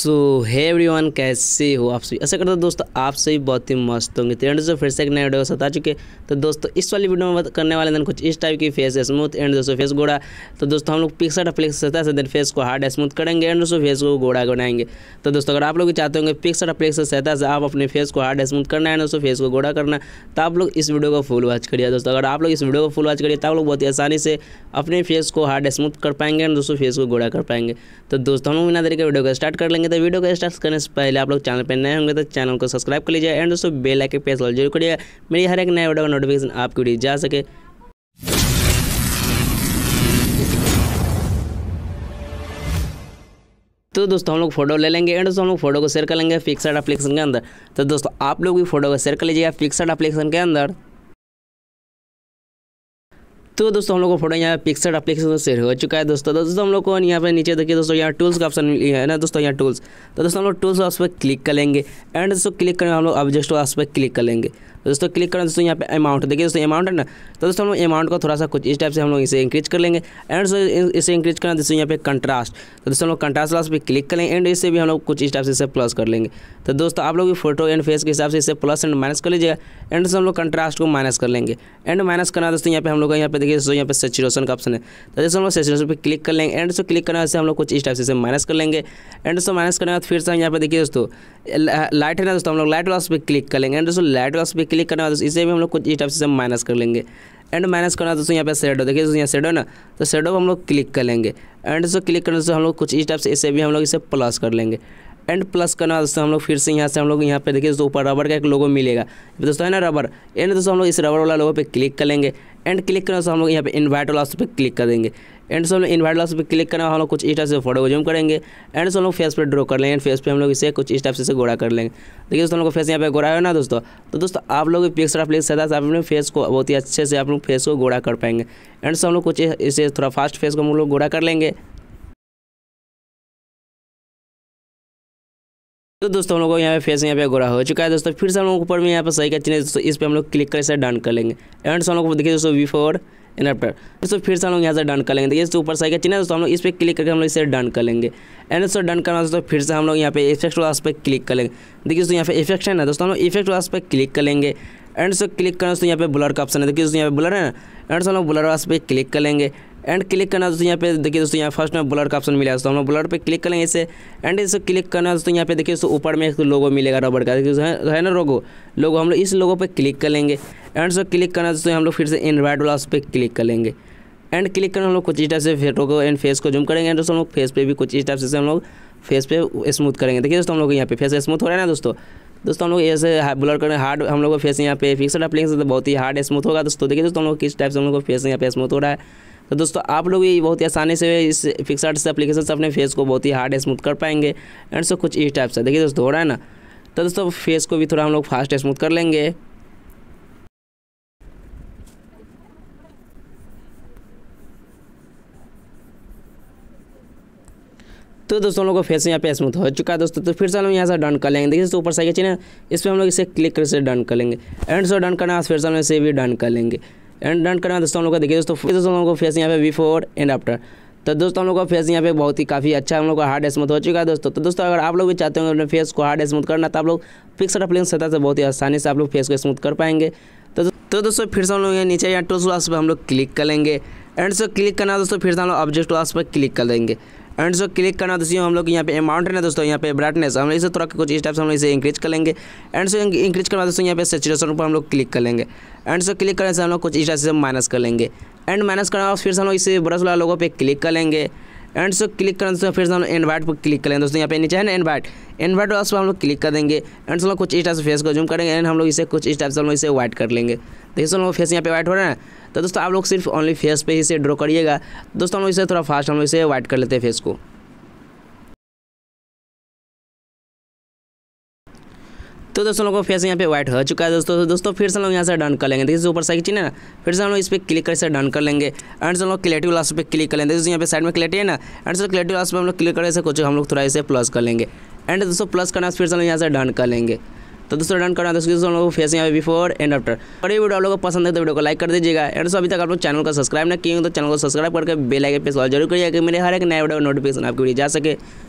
सो है वन कैसे हो आप सभी ऐसा करता दोस्तों आप सभी बहुत ही मस्त होंगे तो एंड दोस्तों फिर से एक नया वीडियो के साथ आ चुके तो दोस्तों इस वाली वीडियो में करने वाले दिन कुछ इस टाइप की फेस स्मूथ एंड दोस्तों फेस गोड़ा तो दोस्तों हम लोग पिक्सर अपलिक्स सतह से दिन फेस को हार्ड स्मूथ करेंगे एंड दोस्तों फेस को गोड़ा बनाएंगे तो दोस्तों अगर आप लोग चाहते होंगे पिक्सर अप्लिक सहता से आप अपने फेस को हार्ड स्मूथ करना है दोस्तों फेस को गोड़ा करना तो आप लोग इस वीडियो को फुल वॉच करिए दोस्तों अगर आप लोग इस वीडियो को फुल वॉच करिए तो आप लोग बहुत ही आसानी से अपने फेस को हार्ड स्मूथ कर पाएंगे एंड दोस्तों फेस को गोड़ा कर पाएंगे तो दोस्तों हम लोग बिना तरीके वीडियो को स्टार्ट कर लेंगे तो वीडियो को स्टार्ट करने से पहले आप लोग चैनल पर नए होंगे तो चैनल को सब्सक्राइब कर लीजिए एंड दोस्तों बेल आइकन प्रेस जरूर करिए मेरी हर एक नए वीडियो का नोटिफिकेशन आपकी वीडियो जा सके तो दोस्तों हम लोग फोटो ले लेंगे एंड दोस्तों हम लोग फोटो को शेयर कर लेंगे फिक्सड एप्लीकेशन के अंदर तो दोस्तों आप लोग भी फोटो को शेयर कर लीजिएगा फिक्सड एप्लीकेशन के अंदर तो दोस्तों हम लोग को फोटो यहाँ पिक्सर एप्लीकेशन से हो चुका है दोस्तों तो दोस्तों हम लोग को यहाँ पे नीचे देखिए दोस्तों यहाँ टूल्स का ऑप्शन है ना दोस्तों यहाँ टूल्स तो दोस्तों हम लोग टूल्स उस पर क्लिक कर लेंगे एंड दोस्तों क्लिक करेंगे हम लोग ऑब्जेक्ट उस पर क्लिक कर लेंगे तो दोस्तों क्लिक करें दोस्तों यहाँ पे अमाउंट देखिए दोस्तों अमाउंट है ना तो दोस्तों हम लोग अमाउंट को थोड़ा सा कुछ इस टाइप से हम लोग इसे इंक्रीज कर लेंगे एंड इसे इंक्रीज करना दोस्तों यहाँ पे कंट्रास्ट तो दोस्तों हम लोग कंट्रास्ट वाला पे क्लिक करें एंड इससे भी हम लोग कुछ इस टाइप से इसे प्लस कर लेंगे तो दोस्तों आप लोग भी फोटो एंड फेस के हिसाब से इसे प्लस एंड माइनस कर लीजिएगा एंड दोस्तों हम लोग कंट्रास्ट को माइनस कर लेंगे एंड माइनस करना दोस्तों यहाँ पे हम लोग यहाँ पे देखिए दोस्तों यहाँ पे सेचुरेशन का ऑप्शन है तो जैसे हम लोग सेचुरेशन पर क्लिक कर लेंगे एंड से क्लिक करने से हम लोग कुछ इस टाइप से माइनस कर लेंगे एंड दोस्तों माइनस करने के बाद फिर से यहाँ पे देखिए दोस्तों लाइट है ना दोस्तों हम लोग लाइट लॉस पर क्लिक कर लेंगे एंड दोस्तों लाइट लॉस पर क्लिक करना है इसे भी हम लोग कुछ इस टाइप से माइनस कर लेंगे एंड माइनस करना दोस्तों यहाँ पे शेडो देखिए दोस्तों यहाँ शेडो ना तो शेडो हम लोग क्लिक कर लेंगे एंड दोस्तों क्लिक करने से हम लोग कुछ इस टाइप से इसे भी हम लोग इसे प्लस कर लेंगे एंड प्लस करना दोस्तों हम लोग फिर से यहाँ से हम लोग यहाँ पे देखिए दोस्तों ऊपर रबर का एक लोगो मिलेगा दोस्तों है ना रबर एंड दोस्तों हम लोग इस रबर वाला लोगों पर क्लिक कर लेंगे एंड क्लिक करना से हम लोग यहाँ पे इनवाइट वाला पे क्लिक कर देंगे एंड से हम लोग इन्वाइट वाला पे क्लिक करना हम लोग कुछ इस टाइप से फोटो को जूम करेंगे एंड से हम लोग फेस पे ड्रॉ कर लेंगे एंड फेस पे हम लोग इसे कुछ इस टाइप से गोरा कर लेंगे देखिए दोस्तों हम लोग फेस यहाँ पे गोरा है ना दोस्तों तो दोस्तों आप लोग पिक्चर आप लेकिन आप अपने फेस को बहुत ही अच्छे से आप लोग फेस को गोरा कर पाएंगे एंड से हम लोग कुछ इसे थोड़ा फास्ट फेस को हम लोग गोरा कर लेंगे तो दोस्तों हम लोग को यहाँ पे फेस यहाँ पे गोरा हो चुका है दोस्तों फिर से हम लोग ऊपर में यहाँ पे सही का है दोस्तों इस पर हम लोग क्लिक कर इसे डन कर लेंगे एंड हम लोग को देखिए दोस्तों बिफोर एंड आफ्टर दोस्तों फिर से हम लोग यहाँ से डन कर लेंगे देखिए ऊपर सही का है दोस्तों हम लोग इस पर क्लिक करके हम लोग इसे डन कर लेंगे एंड दोस्तों डन करना दोस्तों फिर से हम लोग यहाँ पे इफेक्ट वास पर क्लिक कर लेंगे देखिए दोस्तों यहाँ पे इफेक्ट है ना दोस्तों हम लोग इफेक्ट वास पर क्लिक कर लेंगे एंड सो क्लिक करना दोस्तों यहाँ पे ब्लर का ऑप्शन है देखिए दोस्तों यहाँ पे ब्लर है ना एंड से हम लोग ब्लर वास पर क्लिक कर लेंगे एंड क्लिक करना दोस्तों यहाँ पे देखिए दोस्तों यहाँ फर्स्ट में ब्लड का ऑप्शन मिला दोस्तों हम लोग ब्लड पे क्लिक करेंगे इसे एंड इसे क्लिक करना दोस्तों यहाँ पे देखिए दोस्तों ऊपर में एक लोगो मिलेगा रबड़ का है ना लोगो लोगो हम लोग इस लोगो पे क्लिक कर लेंगे एंड सो क्लिक करना दोस्तों हम लोग फिर से इन्वाइट वाला उस पर क्लिक कर लेंगे एंड क्लिक करना हम लोग कुछ इस टाइप से फोटो को एंड फेस को जूम करेंगे एंड दोस्तों हम लोग फेस पे भी कुछ इस टाइप से हम लोग फेस पे स्मूथ करेंगे देखिए दोस्तों हम लोग यहाँ पे फेस स्मूथ हो रहा है ना दोस्तों दोस्तों हम लोग ऐसे ब्लर करें हार्ड हम लोग फेस यहाँ पे फिक्सड अपलिंग से तो बहुत ही हार्ड स्मूथ होगा दोस्तों देखिए दोस्तों हम लोग किस टाइप से हम लोग फेस यहाँ पे स्मूथ हो रहा है तो दोस्तों आप लोग ये बहुत ही आसानी से इस आर्ट से अप्लीकेशन से अपने फेस को बहुत ही हार्ड स्मूथ कर पाएंगे एंड सो कुछ इस टाइप से देखिए दोस्तों हो रहा है ना तो दोस्तों फेस को भी थोड़ा हम लोग फास्ट स्मूथ कर लेंगे तो दोस्तों लोगों को फेस यहाँ पे स्मूथ हो चुका है दोस्तों तो फिर से हम लोग यहाँ से डन कर लेंगे देखिए दोस्तों ऊपर साइकिल है इस पर हम लोग इसे क्लिक कर से डन कर लेंगे एंड सो डन करना फिर से हम इसे भी डन कर लेंगे एंड डन करना दोस्तों हम लोग का देखिए दोस्तों फिर दोस्तों हम लोग को फेस यहाँ पे बिफोर एंड आफ्टर तो दोस्तों हम लोग का फेस यहाँ पे बहुत ही काफ़ी अच्छा हम लोग का हार्ड स्मूथ हो चुका है दोस्तों तो दोस्तों अगर आप लोग भी चाहते हो अपने फेस को हार्ड स्मूथ करना तो आप लोग फिक्सड अपलिंग सतह से बहुत ही आसानी से आप लोग फेस को स्मूथ कर पाएंगे तो तो दोस्तों फिर से हम लोग यहाँ नीचे यहाँ टूल्स वास पर हम लोग क्लिक कर लेंगे एंड से क्लिक करना दोस्तों फिर से हम लोग ऑब्जेक्ट वास पर क्लिक कर लेंगे एंड सो क्लिक करना दोस्तों हम लोग यहाँ पे अमाउंट है ना दोस्तों यहाँ पे ब्राइटनेस हम लोग इसे थोड़ा कुछ स्टेप हम लोग इसे इंक्रीज कर लेंगे एंड सो इंक्रीज करना दोस्तों यहाँ पे सेचुरेशन पर हम लोग क्लिक कर लेंगे एंड सो क्लिक करने से हम लोग कुछ स्टेप से माइनस कर लेंगे एंड माइनस करना फिर से हम लोग इसे ब्रश वाला लोगों पर क्लिक कर लेंगे एंड सो क्लिक करने से फिर से हम लोग इन्वाइट पर क्लिक करेंगे दोस्तों यहाँ पे नीचे है ना इन्वाइट इन्वाइट पर हम लोग क्लिक कर देंगे एंड सो लोग कुछ इस टाइप से फेस को जूम करेंगे एंड हम लोग इसे कुछ इस टाइप से हम लोग इसे वाइट कर लेंगे देखिए सो लोग फेस यहाँ पे वाइट हो रहा है तो दोस्तों आप लोग सिर्फ ओनली फेस पे ही से ड्रॉ करिएगा दोस्तों हम लोग इसे थोड़ा फास्ट हम लोग इसे वाइट कर लेते हैं फेस को तो दोस्तों लोगों को फेस यहाँ पे वाइट हो चुका है दोस्तों तो दोस्तों फिर से हम लोग यहाँ से डन कर लेंगे देखिए ऊपर साइड है ना फिर से हम लोग इस पर क्लिक कर से डन कर लेंगे एंड से हम लोग क्लेटिव लास्ट पे क्लिक कर लेंगे देखिए यहाँ पे साइड में क्लेटी है ना एंड से क्लेटिव लास्ट पे हम लोग क्लिक कर से कुछ हम लोग थोड़ा इसे प्लस कर लेंगे एंड दोस्तों प्लस करना फिर से हम लोग यहाँ से डन कर लेंगे तो दोस्तों डन करना डिस्क्रिप्शन लोग फेस यहाँ पे बिफोर एंड आफ्टर और ये वीडियो आप लोगों को पसंद है तो वीडियो को लाइक कर दीजिएगा एंड सो तो अभी तक आप लोग चैनल को सब्सक्राइब ना किए तो चैनल को सब्सक्राइब करके बेल आइकन पे सॉल जरूर करिएगा कि मेरे हर एक नया वीडियो नोटिफिकेशन आपके मिल जा सके